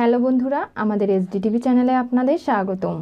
hello বন্ধুরা আমাদের SDTV চ্যানেলে আপনাদের স্বাগতম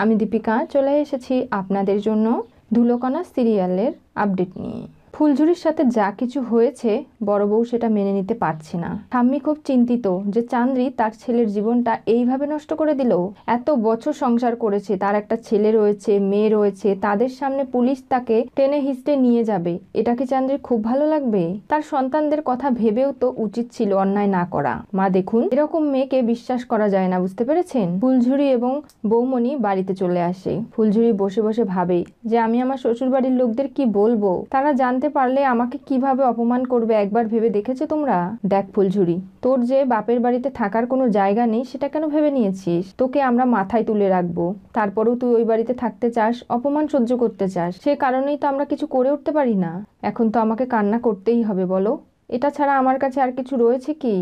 আমি দীপিকা চলে এসেছি আপনাদের জন্য ধুলোকণা সিরিয়ালের আপডেট নিয়ে ফুলঝুরির সাথে যা কিছু হয়েছে বড় বউ সেটা মেনে নিতে পারছে না ঠাম্মি খুব চিন্তিত যে চান্দ্রি তার ছেলের জীবনটা এইভাবে নষ্ট করে দিল এত বছর সংসার করেছে তার একটা ছেলে রয়েছে মেয়ে রয়েছে তাদের সামনে পুলিশ তাকে টেনে হিস্টে নিয়ে যাবে এটা কি চান্দ্রির খুব ভালো লাগবে তার সন্তানদের কথা ভেবেও তো উচিত ছিল অন্যায় না করা মা দেখুন এরকম মেয়েকে বিশ্বাস করা যায় না বুঝতে পেরেছেন ফুলঝুরি এবং বৌমণি বাড়িতে চলে আসে ফুলঝুরি বসে বসে ভাবে যে আমি আমার শ্বশুর বাড়ির লোকদের কি বলবো তারা জানতে পারলে আমাকে কিভাবে অপমান করবে একবার ভেবে দেখেছো তোমরা দেখ ফুলঝুরি তোর যে বাপের বাড়িতে থাকার কোনো জায়গা নেই সেটা কেন ভেবে নিয়েছিস তোকে আমরা মাথায় তুলে রাখবো তারপরেও তুই ওই বাড়িতে থাকতে চাস অপমান সহ্য করতে চাস সে কারণেই তো আমরা কিছু করে উঠতে পারি না এখন তো আমাকে কান্না করতেই হবে বলো এটা ছাড়া আমার কাছে আর কিছু রয়েছে কি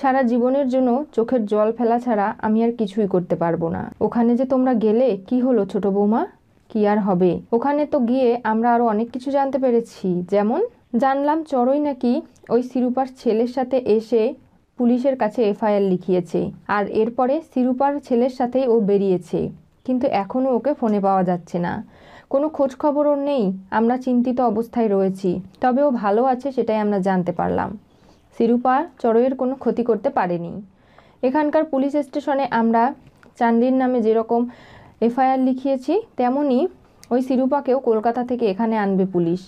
সারা জীবনের জন্য চোখের জল ফেলা ছাড়া আমি আর কিছুই করতে পারবো না ওখানে যে তোমরা গেলে কি হলো ছোট বৌমা কি আর হবে ওখানে তো গিয়ে আমরা আরও অনেক কিছু জানতে পেরেছি যেমন জানলাম চড়ই নাকি ওই সিরুপার ছেলের সাথে এসে পুলিশের কাছে এফআইআর লিখিয়েছে আর এরপরে সিরুপার ছেলের সাথেই ও বেরিয়েছে কিন্তু এখনও ওকে ফোনে পাওয়া যাচ্ছে না কোনো খোঁজখবর ওর নেই আমরা চিন্তিত অবস্থায় রয়েছি তবে ও ভালো আছে সেটাই আমরা জানতে পারলাম সিরুপা চড়ইয়ের কোনো ক্ষতি করতে পারেনি এখানকার পুলিশ স্টেশনে আমরা চান্দির নামে যেরকম এফআইআর লিখিয়েছি তেমনই ওই শিরুপাকেও কলকাতা থেকে এখানে আনবে পুলিশ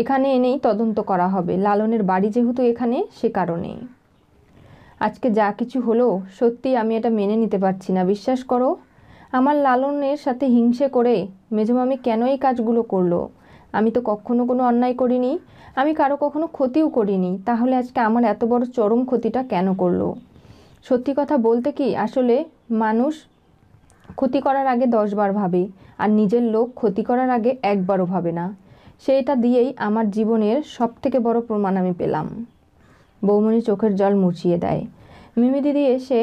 এখানে এনেই তদন্ত করা হবে লালনের বাড়ি যেহেতু এখানে সে কারণেই আজকে যা কিছু হলো সত্যি আমি এটা মেনে নিতে পারছি না বিশ্বাস করো আমার লালনের সাথে হিংসে করে মেজমামি কেন এই কাজগুলো করলো আমি তো কখনো কোনো অন্যায় করিনি আমি কারো কখনো ক্ষতিও করিনি তাহলে আজকে আমার এত বড় চরম ক্ষতিটা কেন করলো সত্যি কথা বলতে কি আসলে মানুষ ক্ষতি করার আগে দশবার ভাবে আর নিজের লোক ক্ষতি করার আগে একবারও ভাবে না সেইটা দিয়েই আমার জীবনের সব থেকে বড় প্রমাণ আমি পেলাম বৌমণি চোখের জল মুছিয়ে দেয় মিমি দিদি এসে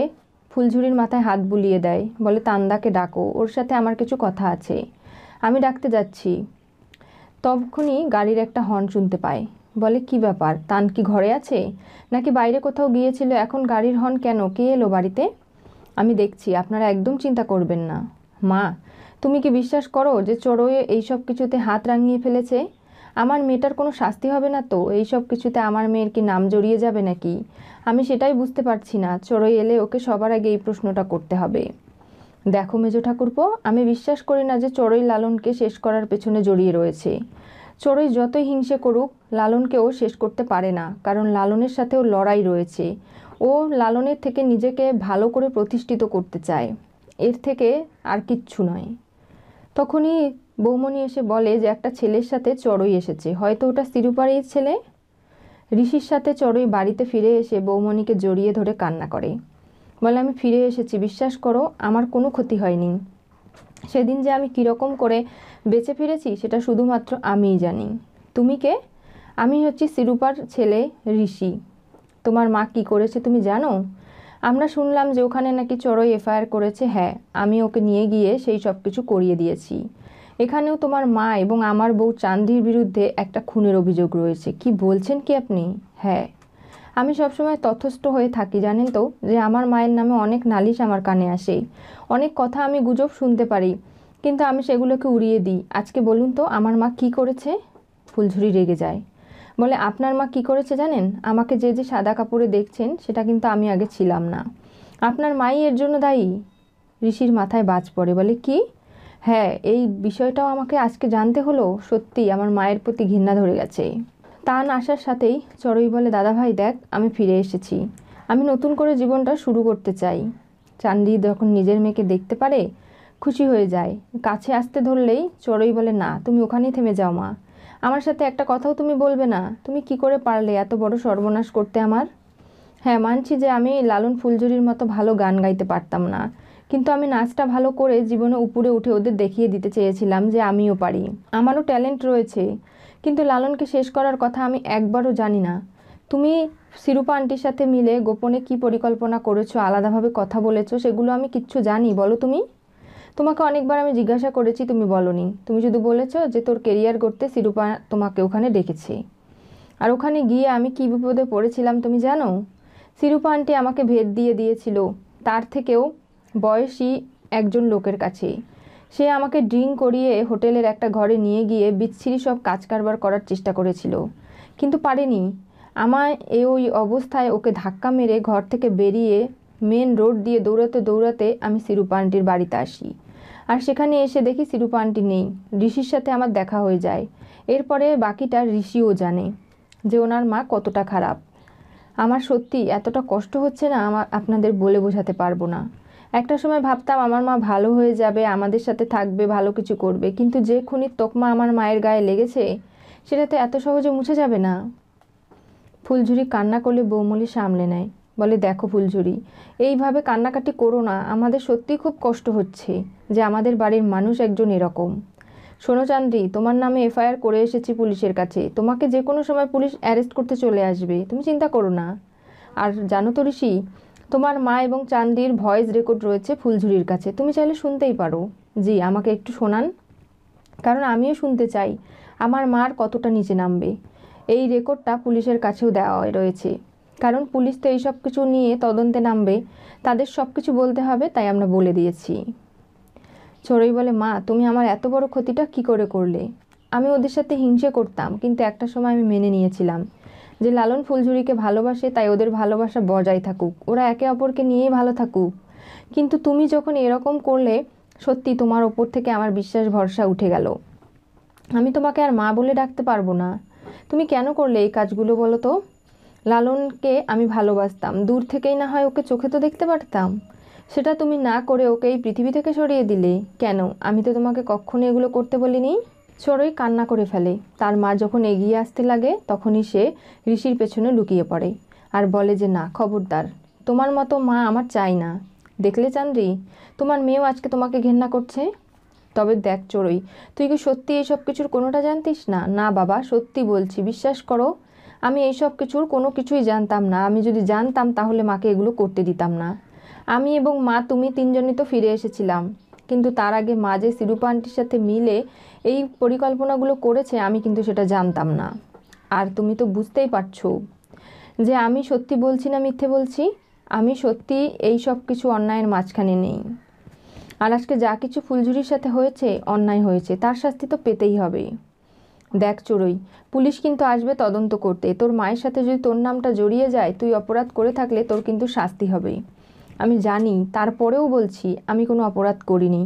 ফুলঝুরির মাথায় হাত বুলিয়ে দেয় বলে তান্দাকে ডাকো ওর সাথে আমার কিছু কথা আছে আমি ডাকতে যাচ্ছি তখনই গাড়ির একটা হর্ন শুনতে পায় বলে কি ব্যাপার তান কি ঘরে আছে নাকি বাইরে কোথাও গিয়েছিল এখন গাড়ির হর্ন কেন কে এলো বাড়িতে আমি দেখছি আপনারা একদম চিন্তা করবেন না মা তুমি কি বিশ্বাস করো যে চড়য়ে এইসব কিছুতে হাত রাঙিয়ে ফেলেছে আমার মেয়েটার কোনো শাস্তি হবে না তো এই সব কিছুতে আমার মেয়ের কি নাম জড়িয়ে যাবে নাকি আমি সেটাই বুঝতে পারছি না চড়ই এলে ওকে সবার আগে এই প্রশ্নটা করতে হবে দেখো মেজ ঠাকুরপো আমি বিশ্বাস করি না যে চড়ই লালনকে শেষ করার পেছনে জড়িয়ে রয়েছে চড়ুই যতই হিংসে করুক লালনকেও শেষ করতে পারে না কারণ লালনের সাথেও লড়াই রয়েছে ও লালনের থেকে নিজেকে ভালো করে প্রতিষ্ঠিত করতে চায় এর থেকে আর কিচ্ছু নয় তখনই বৌমণি এসে বলে যে একটা ছেলের সাথে চড়ুই এসেছে হয়তো ওটা সিরুপাড়ির ছেলে ঋষির সাথে চড়ুই বাড়িতে ফিরে এসে বৌমণিকে জড়িয়ে ধরে কান্না করে বলে আমি ফিরে এসেছি বিশ্বাস করো আমার কোনো ক্ষতি হয়নি সেদিন যে আমি কীরকম করে বেঁচে ফিরেছি সেটা শুধুমাত্র আমিই জানি তুমি কে আমি হচ্ছি সিরুপার ছেলে ঋষি তোমার মা কি করেছে তুমি জানো আমরা শুনলাম যে ওখানে নাকি চড়ই এফআইআর করেছে হ্যাঁ আমি ওকে নিয়ে গিয়ে সেই সব কিছু করিয়ে দিয়েছি এখানেও তোমার মা এবং আমার বউ চান্দির বিরুদ্ধে একটা খুনের অভিযোগ রয়েছে কি বলছেন কি আপনি হ্যাঁ আমি সবসময় তথস্থ হয়ে থাকি জানেন তো যে আমার মায়ের নামে অনেক নালিশ আমার কানে আসে অনেক কথা আমি গুজব শুনতে পারি কিন্তু আমি সেগুলোকে উড়িয়ে দিই আজকে বলুন তো আমার মা কি করেছে ফুলঝুরি রেগে যায় বলে আপনার মা কি করেছে জানেন আমাকে যে যে সাদা কাপড়ে দেখছেন সেটা কিন্তু আমি আগে ছিলাম না আপনার মাই এর জন্য দায়ী ঋষির মাথায় বাজ পড়ে বলে কি হ্যাঁ এই বিষয়টাও আমাকে আজকে জানতে হলো সত্যি আমার মায়ের প্রতি ঘৃণা ধরে গেছে টান আসার সাথেই চড়ই বলে দাদা ভাই দেখ আমি ফিরে এসেছি আমি নতুন করে জীবনটা শুরু করতে চাই চান্দি যখন নিজের মেয়েকে দেখতে পারে খুশি হয়ে যায় কাছে আসতে ধরলেই চড়ই বলে না তুমি ওখানেই থেমে যাও মা আমার সাথে একটা কথাও তুমি বলবে না তুমি কি করে পারলে এত বড় সর্বনাশ করতে আমার হ্যাঁ মানছি যে আমি লালন ফুলঝুরির মতো ভালো গান গাইতে পারতাম না কিন্তু আমি নাচটা ভালো করে জীবনে উপরে উঠে ওদের দেখিয়ে দিতে চেয়েছিলাম যে আমিও পারি আমারও ট্যালেন্ট রয়েছে কিন্তু লালনকে শেষ করার কথা আমি একবারও জানি না তুমি শিরূপা আন্টির সাথে মিলে গোপনে কি পরিকল্পনা করেছো আলাদাভাবে কথা বলেছো সেগুলো আমি কিচ্ছু জানি বলো তুমি তোমাকে অনেকবার আমি জিজ্ঞাসা করেছি তুমি বলনি তুমি শুধু বলেছো যে তোর কেরিয়ার গড়তে শিরূপা তোমাকে ওখানে ডেকেছে আর ওখানে গিয়ে আমি কী বিপদে পড়েছিলাম তুমি জানো শিরূপা আন্টি আমাকে ভেদ দিয়ে দিয়েছিল তার থেকেও বয়সী একজন লোকের কাছে সে আমাকে ড্রিঙ্ক করিয়ে হোটেলের একটা ঘরে নিয়ে গিয়ে বিচ্ছিরি সব কাজ কারবার করার চেষ্টা করেছিল কিন্তু পারেনি আমায় এই ওই অবস্থায় ওকে ধাক্কা মেরে ঘর থেকে বেরিয়ে মেন রোড দিয়ে দৌড়াতে দৌড়াতে আমি সিরুপা বাড়িতে আসি আর সেখানে এসে দেখি সিরুপা নেই ঋষির সাথে আমার দেখা হয়ে যায় এরপরে বাকিটা ঋষিও জানে যে ওনার মা কতটা খারাপ আমার সত্যি এতটা কষ্ট হচ্ছে না আমার আপনাদের বলে বোঝাতে পারবো না একটা সময় ভাবতাম আমার মা ভালো হয়ে যাবে আমাদের সাথে থাকবে ভালো কিছু করবে কিন্তু যে খুনির তোকমা আমার মায়ের গায়ে লেগেছে সেটা তো এত সহজে মুছে যাবে না ফুলঝুরি কান্না করলে বৌমলি সামলে নেয় বলে দেখো ফুলঝুরি এইভাবে কান্নাকাটি করো না আমাদের সত্যি খুব কষ্ট হচ্ছে যে আমাদের বাড়ির মানুষ একজন এরকম শোনো চান্দ্রি তোমার নামে এফআইআর করে এসেছি পুলিশের কাছে তোমাকে যে কোনো সময় পুলিশ অ্যারেস্ট করতে চলে আসবে তুমি চিন্তা করো না আর জানো তো ঋষি তোমার মা এবং চান্দির ভয়েস রেকর্ড রয়েছে ফুলঝুরির কাছে তুমি চাইলে শুনতেই পারো জি আমাকে একটু শোনান কারণ আমিও শুনতে চাই আমার মার কতটা নিচে নামবে এই রেকর্ডটা পুলিশের কাছেও দেওয়া রয়েছে কারণ পুলিশ তো এই সব কিছু নিয়ে তদন্তে নামবে তাদের সব কিছু বলতে হবে তাই আমরা বলে দিয়েছি চড়ই বলে মা তুমি আমার এত বড় ক্ষতিটা কি করে করলে আমি ওদের সাথে হিংসে করতাম কিন্তু একটা সময় আমি মেনে নিয়েছিলাম যে লালন ফুলঝুরিকে ভালোবাসে তাই ওদের ভালোবাসা বজায় থাকুক ওরা একে অপরকে নিয়েই ভালো থাকুক কিন্তু তুমি যখন এরকম করলে সত্যি তোমার ওপর থেকে আমার বিশ্বাস ভরসা উঠে গেল আমি তোমাকে আর মা বলে ডাকতে পারবো না তুমি কেন করলে এই কাজগুলো বলো তো লালনকে আমি ভালোবাসতাম দূর থেকেই না হয় ওকে চোখে তো দেখতে পারতাম সেটা তুমি না করে ওকে এই পৃথিবী থেকে সরিয়ে দিলে কেন আমি তো তোমাকে কখনো এগুলো করতে বলিনি চড়ুই কান্না করে ফেলে তার মা যখন এগিয়ে আসতে লাগে তখনই সে ঋষির পেছনে লুকিয়ে পড়ে আর বলে যে না খবরদার তোমার মতো মা আমার চাই না দেখলে চান্দ্রি তোমার মেয়েও আজকে তোমাকে ঘেন্না করছে তবে দেখ চড়ই তুই কি সত্যি এইসব কিছুর কোনোটা জানতিস না না বাবা সত্যি বলছি বিশ্বাস করো আমি এইসব কিছুর কোনো কিছুই জানতাম না আমি যদি জানতাম তাহলে মাকে এগুলো করতে দিতাম না আমি এবং মা তুমি তিনজনই তো ফিরে এসেছিলাম কিন্তু তার আগে মা যে আন্টির সাথে মিলে এই পরিকল্পনাগুলো করেছে আমি কিন্তু সেটা জানতাম না আর তুমি তো বুঝতেই পারছো যে আমি সত্যি বলছি না মিথ্যে বলছি আমি সত্যি এই সব কিছু অন্যায়ের মাঝখানে নেই আর আজকে যা কিছু ফুলঝুরির সাথে হয়েছে অন্যায় হয়েছে তার শাস্তি তো পেতেই হবে দেখ চোরই পুলিশ কিন্তু আসবে তদন্ত করতে তোর মায়ের সাথে যদি তোর নামটা জড়িয়ে যায় তুই অপরাধ করে থাকলে তোর কিন্তু শাস্তি হবেই আমি জানি তারপরেও বলছি আমি কোনো অপরাধ করিনি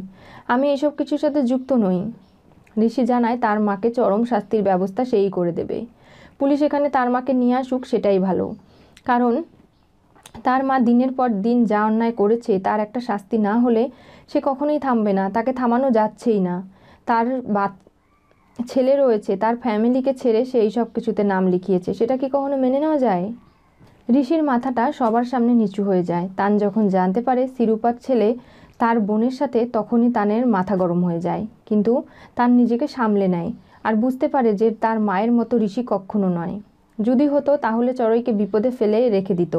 আমি এসব কিছুর সাথে যুক্ত নই ঋষি জানায় তার মাকে চরম শাস্তির ব্যবস্থা সেই করে দেবে পুলিশ এখানে তার মাকে নিয়ে আসুক সেটাই ভালো কারণ তার মা দিনের পর দিন যা অন্যায় করেছে তার একটা শাস্তি না হলে সে কখনোই থামবে না তাকে থামানো যাচ্ছেই না তার বাত ছেলে রয়েছে তার ফ্যামিলিকে ছেড়ে সে এই সব কিছুতে নাম লিখিয়েছে সেটা কি কখনো মেনে নেওয়া যায় ঋষির মাথাটা সবার সামনে নিচু হয়ে যায় তান যখন জানতে পারে সিরুপার ছেলে তার বোনের সাথে তখনই তানের মাথা গরম হয়ে যায় কিন্তু তান নিজেকে সামলে নেয় আর বুঝতে পারে যে তার মায়ের মতো ঋষি কখনো নয় যদি হতো তাহলে চড়ইকে বিপদে ফেলে রেখে দিত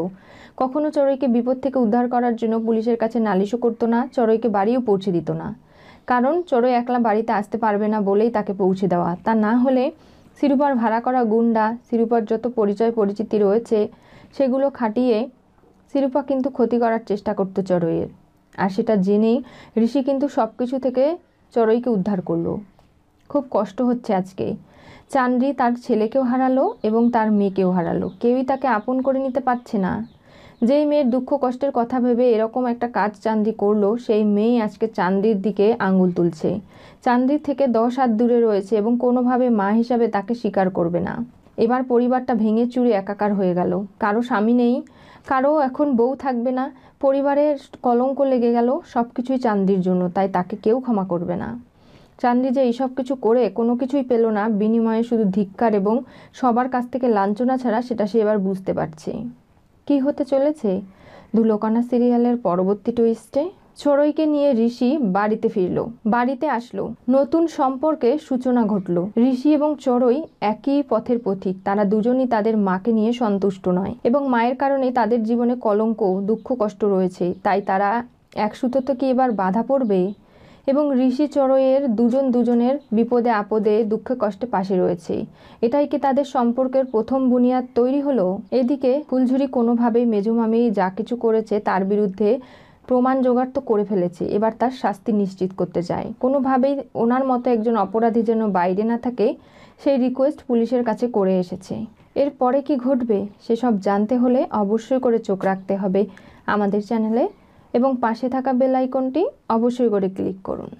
কখনো চড়ইকে বিপদ থেকে উদ্ধার করার জন্য পুলিশের কাছে নালিশও করতো না চড়ইকে বাড়িও পৌঁছে দিত না কারণ চড়ই একলা বাড়িতে আসতে পারবে না বলেই তাকে পৌঁছে দেওয়া তা না হলে সিরুপার ভাড়া করা গুন্ডা সিরুপার যত পরিচয় পরিচিতি রয়েছে সেগুলো খাটিয়ে শিরুপা কিন্তু ক্ষতি করার চেষ্টা করতো চড়ইয়ের আর সেটা জেনেই ঋষি কিন্তু সব কিছু থেকে চড়ইকে উদ্ধার করলো খুব কষ্ট হচ্ছে আজকে চান্দ্রি তার ছেলেকেও হারালো এবং তার মেয়েকেও হারালো কেউই তাকে আপন করে নিতে পারছে না যেই মেয়ের দুঃখ কষ্টের কথা ভেবে এরকম একটা কাজ চান্দি করলো সেই মেয়ে আজকে চান্দির দিকে আঙুল তুলছে চান্দির থেকে দশ হাত দূরে রয়েছে এবং কোনোভাবে মা হিসাবে তাকে স্বীকার করবে না এবার পরিবারটা ভেঙে চুরে একাকার হয়ে গেল কারো স্বামী নেই কারো এখন বউ থাকবে না পরিবারের কলঙ্ক লেগে গেল সব কিছুই চান্দির জন্য তাই তাকে কেউ ক্ষমা করবে না চান্দি যে এইসব কিছু করে কোনো কিছুই পেল না বিনিময়ে শুধু ধিক্কার এবং সবার কাছ থেকে লাঞ্ছনা ছাড়া সেটা সে এবার বুঝতে পারছে কি হতে চলেছে দুলোকানা সিরিয়ালের পরবর্তী টুইস্টে চড়ইকে নিয়ে ঋষি বাড়িতে ফিরল বাড়িতে আসলো নতুন সম্পর্কে সূচনা ঘটল ঋষি এবং চড়ই একই পথের পথিক তারা দুজনই তাদের মাকে নিয়ে সন্তুষ্ট নয় এবং মায়ের কারণে তাদের জীবনে কলঙ্ক দুঃখ কষ্ট রয়েছে তাই তারা এক সুতোতে কি এবার বাধা পড়বে এবং ঋষি চড়ইয়ের দুজন দুজনের বিপদে আপদে দুঃখ কষ্টে পাশে রয়েছে এটাই কি তাদের সম্পর্কের প্রথম বুনিয়াদ তৈরি হলো এদিকে ফুলঝুরি কোনোভাবেই মেজমামি যা কিছু করেছে তার বিরুদ্ধে প্রমাণ জোগাড় তো করে ফেলেছে এবার তার শাস্তি নিশ্চিত করতে চায় কোনোভাবেই ওনার মতো একজন অপরাধী যেন বাইরে না থাকে সেই রিকোয়েস্ট পুলিশের কাছে করে এসেছে এরপরে কি ঘটবে সেসব জানতে হলে অবশ্যই করে চোখ রাখতে হবে আমাদের চ্যানেলে এবং পাশে থাকা বেল আইকনটি অবশ্যই করে ক্লিক করুন